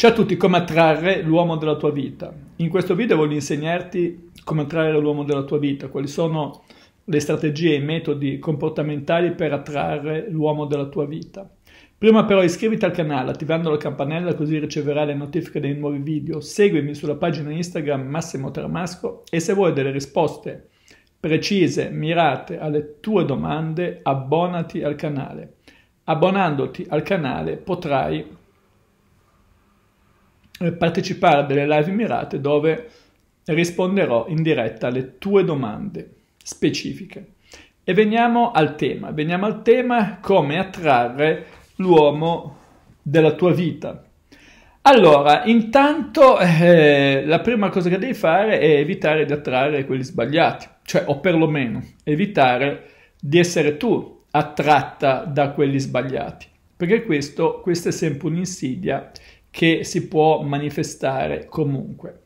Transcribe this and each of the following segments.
Ciao a tutti, come attrarre l'uomo della tua vita. In questo video voglio insegnarti come attrarre l'uomo della tua vita, quali sono le strategie e i metodi comportamentali per attrarre l'uomo della tua vita. Prima però iscriviti al canale attivando la campanella così riceverai le notifiche dei nuovi video, seguimi sulla pagina Instagram Massimo Tramasco e se vuoi delle risposte precise, mirate alle tue domande, abbonati al canale. Abbonandoti al canale potrai eh, partecipare a delle live mirate dove risponderò in diretta alle tue domande specifiche. E veniamo al tema, veniamo al tema come attrarre l'uomo della tua vita. Allora, intanto eh, la prima cosa che devi fare è evitare di attrarre quelli sbagliati, cioè o perlomeno evitare di essere tu attratta da quelli sbagliati, perché questo, questa è sempre un'insidia che si può manifestare comunque.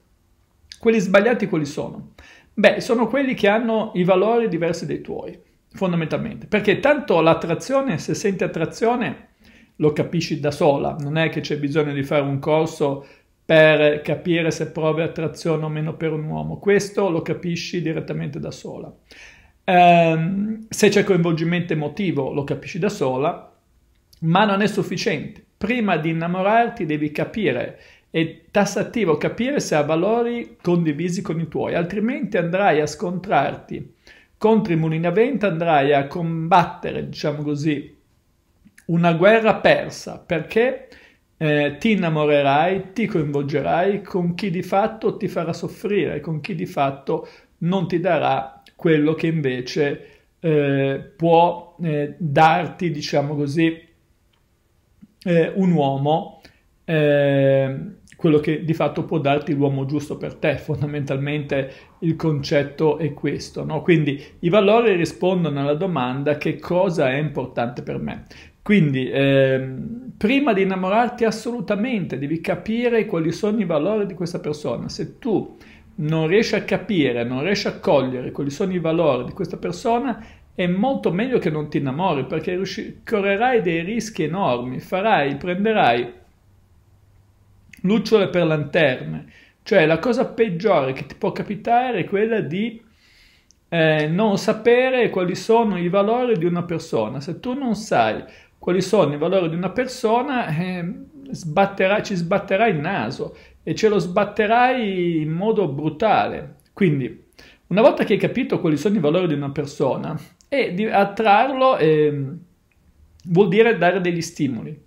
Quelli sbagliati quali sono? Beh, sono quelli che hanno i valori diversi dai tuoi, fondamentalmente, perché tanto l'attrazione, se senti attrazione, lo capisci da sola, non è che c'è bisogno di fare un corso per capire se provi attrazione o meno per un uomo, questo lo capisci direttamente da sola. Ehm, se c'è coinvolgimento emotivo lo capisci da sola, ma non è sufficiente prima di innamorarti devi capire è tassativo capire se ha valori condivisi con i tuoi, altrimenti andrai a scontrarti contro i mulini a vento, andrai a combattere, diciamo così, una guerra persa, perché eh, ti innamorerai, ti coinvolgerai con chi di fatto ti farà soffrire, con chi di fatto non ti darà quello che invece eh, può eh, darti, diciamo così, eh, un uomo, eh, quello che di fatto può darti l'uomo giusto per te, fondamentalmente il concetto è questo. No? Quindi i valori rispondono alla domanda che cosa è importante per me. Quindi ehm, prima di innamorarti assolutamente devi capire quali sono i valori di questa persona. Se tu non riesci a capire, non riesci a cogliere quali sono i valori di questa persona, è molto meglio che non ti innamori perché riusci- correrai dei rischi enormi, farai, prenderai lucciole per lanterne, cioè la cosa peggiore che ti può capitare è quella di eh, non sapere quali sono i valori di una persona. Se tu non sai quali sono i valori di una persona, eh, sbatterà, ci sbatterai il naso e ce lo sbatterai in modo brutale. Quindi una volta che hai capito quali sono i valori di una persona, e attrarlo eh, vuol dire dare degli stimoli.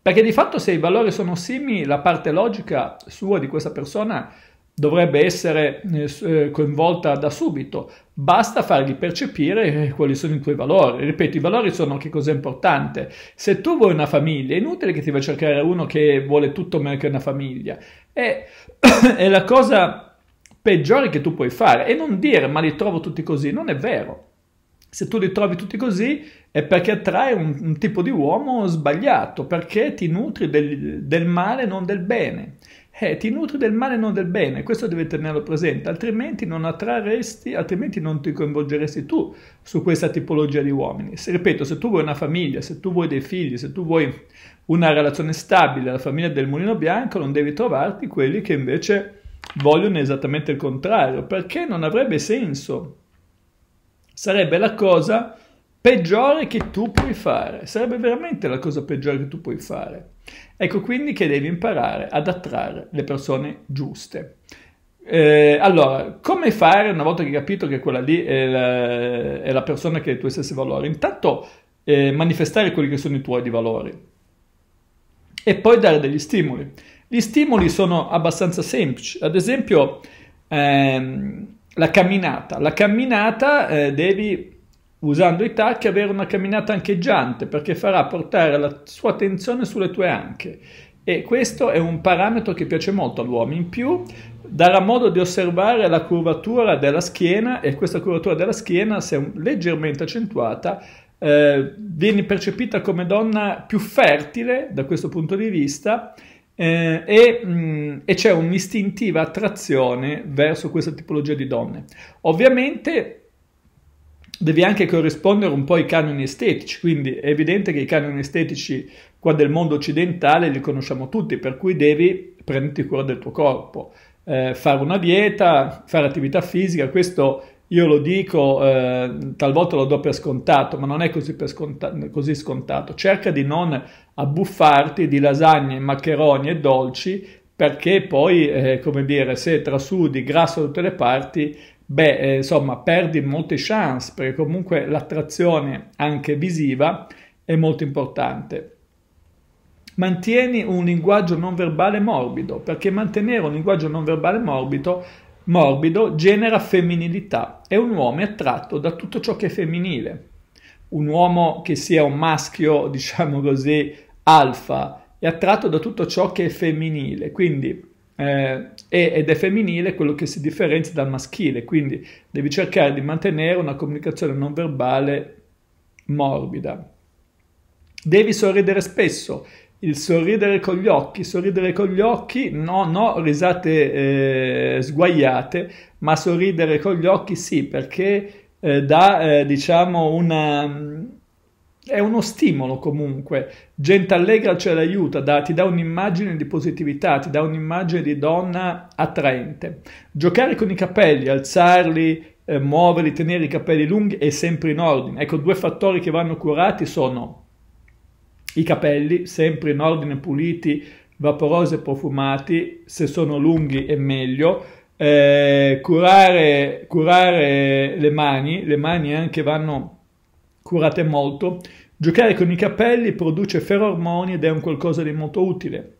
Perché di fatto se i valori sono simili, la parte logica sua di questa persona dovrebbe essere eh, eh coinvolta da subito. Basta fargli percepire eh, quali sono i tuoi valori. Ripeto, i valori sono che cosa è importante. Se tu vuoi una famiglia, è inutile che ti va a cercare uno che vuole tutto meno che una famiglia. E, è la cosa peggiori che tu puoi fare e non dire ma li trovo tutti così, non è vero. Se tu li trovi tutti così è perché attrai un, un tipo di uomo sbagliato, perché ti nutri del, del male non del bene. Eh, ti nutri del male e non del bene, questo devi tenerlo presente, altrimenti non attrarresti, altrimenti non ti coinvolgeresti tu su questa tipologia di uomini. Se, ripeto, se tu vuoi una famiglia, se tu vuoi dei figli, se tu vuoi una relazione stabile, alla famiglia del mulino bianco, non devi trovarti quelli che invece vogliono esattamente il contrario, perché non avrebbe senso. Sarebbe la cosa peggiore che tu puoi fare, sarebbe veramente la cosa peggiore che tu puoi fare. Ecco quindi che devi imparare ad attrarre le persone giuste. Eh, allora, come fare una volta che hai capito che quella lì è la, è la persona che ha i tuoi stessi valori? Intanto eh, manifestare quelli che sono i tuoi valori e poi dare degli stimoli. Gli stimoli sono abbastanza semplici, ad esempio ehm, la camminata. La camminata eh, devi, usando i tacchi, avere una camminata ancheggiante perché farà portare la sua attenzione sulle tue anche. E questo è un parametro che piace molto all'uomo. In più darà modo di osservare la curvatura della schiena e questa curvatura della schiena, se è leggermente accentuata, eh, viene percepita come donna più fertile da questo punto di vista eh, e, mh, mm, e c'è un'istintiva attrazione verso questa tipologia di donne. Ovviamente devi anche corrispondere un po' ai canoni estetici, quindi è evidente che i canoni estetici qua del mondo occidentale li conosciamo tutti, per cui devi prenderti cura del tuo corpo, eh, fare una dieta, fare attività fisica, questo io lo dico, eh, talvolta lo do per scontato, ma non è così, sconta così scontato. Cerca di non abbuffarti di lasagne, maccheroni e dolci, perché poi, eh, come dire, se trasudi grasso da tutte le parti, beh, eh, insomma, perdi molte chance, perché comunque l'attrazione anche visiva è molto importante. Mantieni un linguaggio non verbale morbido, perché mantenere un linguaggio non verbale morbido Morbido genera femminilità, è un uomo attratto da tutto ciò che è femminile. Un uomo che sia un maschio, diciamo così, alfa, è attratto da tutto ciò che è femminile, quindi eh, ed è femminile quello che si differenzia dal maschile, quindi devi cercare di mantenere una comunicazione non verbale morbida. Devi sorridere spesso, il sorridere con gli occhi, sorridere con gli occhi, no, no, risate eh, sguaiate, ma sorridere con gli occhi sì, perché eh, dà, eh, diciamo, una... Mm, è uno stimolo comunque. Gente allegra ce l'aiuta, dà, ti dà un'immagine di positività, ti dà un'immagine di donna attraente. Giocare con i capelli, alzarli, eh, muoverli, tenere i capelli lunghi è sempre in ordine. Ecco, due fattori che vanno curati sono i capelli, sempre in ordine puliti, vaporosi e profumati, se sono lunghi è meglio. Eh, curare, curare le mani, le mani anche vanno curate molto. Giocare con i capelli produce ferormoni ed è un qualcosa di molto utile.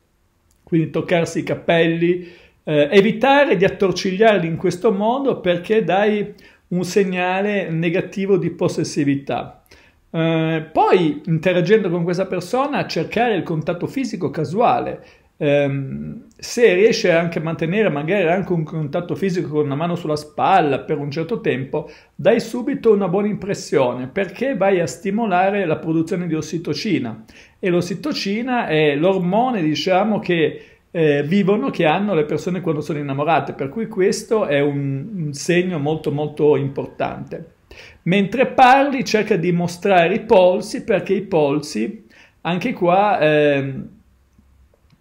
Quindi toccarsi i capelli, eh, evitare di attorcigliarli in questo modo perché dai un segnale negativo di possessività. Eh, poi interagendo con questa persona cercare il contatto fisico casuale. Eh, se riesce anche a mantenere magari anche un contatto fisico con una mano sulla spalla per un certo tempo, dai subito una buona impressione perché vai a stimolare la produzione di ossitocina e l'ossitocina è l'ormone diciamo che eh, vivono che hanno le persone quando sono innamorate, per cui questo è un, un segno molto molto importante. Mentre parli cerca di mostrare i polsi perché i polsi, anche qua, eh,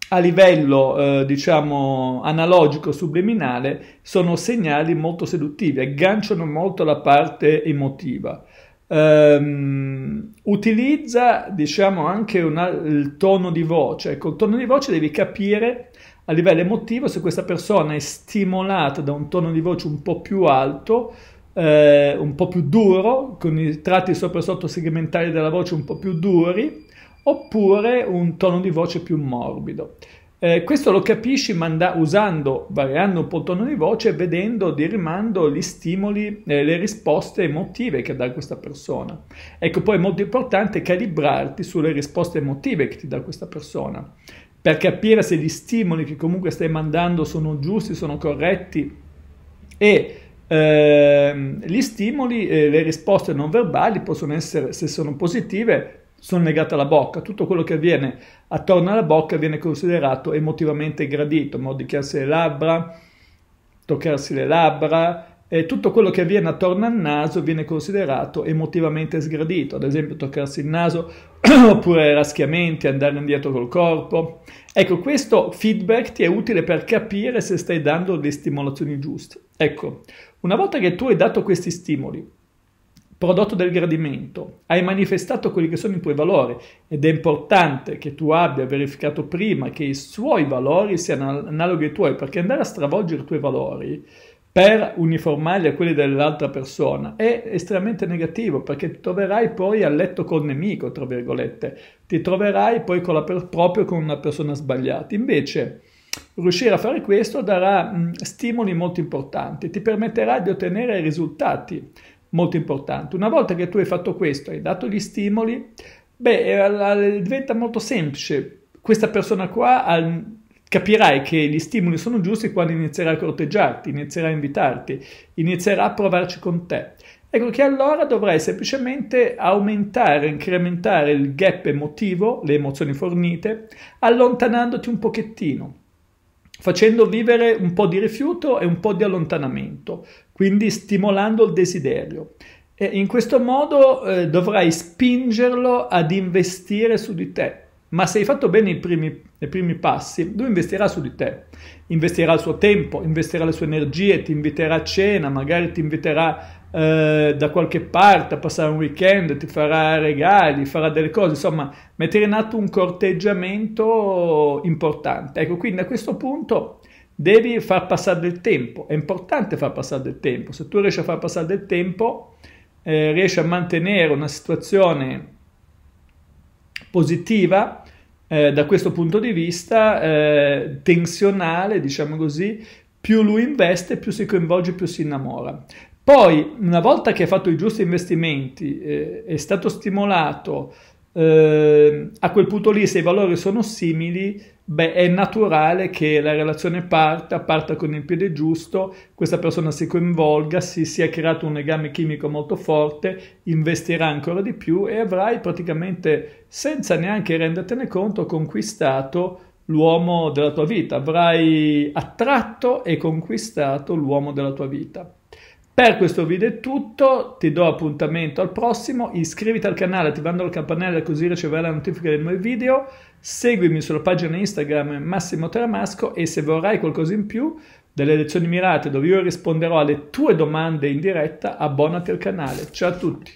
a livello eh, diciamo analogico subliminale, sono segnali molto seduttivi, agganciano molto la parte emotiva. Um, utilizza diciamo anche una, il tono di voce ecco il tono di voce devi capire a livello emotivo se questa persona è stimolata da un tono di voce un po' più alto eh, un po' più duro, con i tratti sopra e sotto segmentari della voce un po' più duri, oppure un tono di voce più morbido. Eh, questo lo capisci manda- usando, variando un po' il tono di voce, vedendo di rimando gli stimoli, eh, le risposte emotive che dà questa persona. Ecco, poi è molto importante calibrarti sulle risposte emotive che ti dà questa persona, per capire se gli stimoli che comunque stai mandando sono giusti, sono corretti e Ehm, gli stimoli e le risposte non verbali possono essere, se sono positive, sono legate alla bocca. Tutto quello che avviene attorno alla bocca viene considerato emotivamente gradito, modichiarsi le labbra, toccarsi le labbra, eh, tutto quello che avviene attorno al naso viene considerato emotivamente sgradito, ad esempio toccarsi il naso oppure raschiamenti, andare indietro col corpo. Ecco, questo feedback ti è utile per capire se stai dando le stimolazioni giuste. Ecco, una volta che tu hai dato questi stimoli, prodotto del gradimento, hai manifestato quelli che sono i tuoi valori ed è importante che tu abbia verificato prima che i suoi valori siano analoghi ai tuoi, perché andare a stravolgere i tuoi valori per uniformarli a quelli dell'altra persona è estremamente negativo perché ti troverai poi a letto col nemico, tra virgolette, ti troverai poi con per- proprio con una persona sbagliata. Invece riuscire a fare questo darà mh, stimoli molto importanti, ti permetterà di ottenere risultati molto importanti. Una volta che tu hai fatto questo, hai dato gli stimoli, beh, eh, diventa molto semplice. Questa persona qua ha Capirai che gli stimoli sono giusti quando inizierà a corteggiarti, inizierà a invitarti, inizierà a provarci con te. Ecco che allora dovrai semplicemente aumentare, incrementare il gap emotivo, le emozioni fornite, allontanandoti un pochettino, facendo vivere un po' di rifiuto e un po' di allontanamento, quindi stimolando il desiderio. E in questo modo eh, dovrai spingerlo ad investire su di te, ma se hai fatto bene i primi, i primi, passi, lui investirà su di te, investirà il suo tempo, investirà le sue energie, ti inviterà a cena, magari ti inviterà eh, da qualche parte a passare un weekend, ti farà regali, farà delle cose, insomma, mettere in atto un corteggiamento importante. Ecco, quindi a questo punto devi far passare del tempo, è importante far passare del tempo, se tu riesci a far passare del tempo, eh, riesci a mantenere una situazione positiva eh, da questo punto di vista, eh, tensionale, diciamo così, più lui investe, più si coinvolge, più si innamora. Poi, una volta che ha fatto i giusti investimenti, eh, è stato stimolato, eh, a quel punto lì, se i valori sono simili, beh, è naturale che la relazione parta, parta con il piede giusto, questa persona si coinvolga, si sia creato un legame chimico molto forte, investirà ancora di più e avrai praticamente, senza neanche rendertene conto, conquistato l'uomo della tua vita, avrai attratto e conquistato l'uomo della tua vita. Per questo video è tutto, ti do appuntamento al prossimo, iscriviti al canale attivando la campanella così riceverai la notifica dei nuovi video. Seguimi sulla pagina Instagram Massimo Tramasco e se vorrai qualcosa in più delle lezioni mirate dove io risponderò alle tue domande in diretta, abbonati al canale. Ciao a tutti!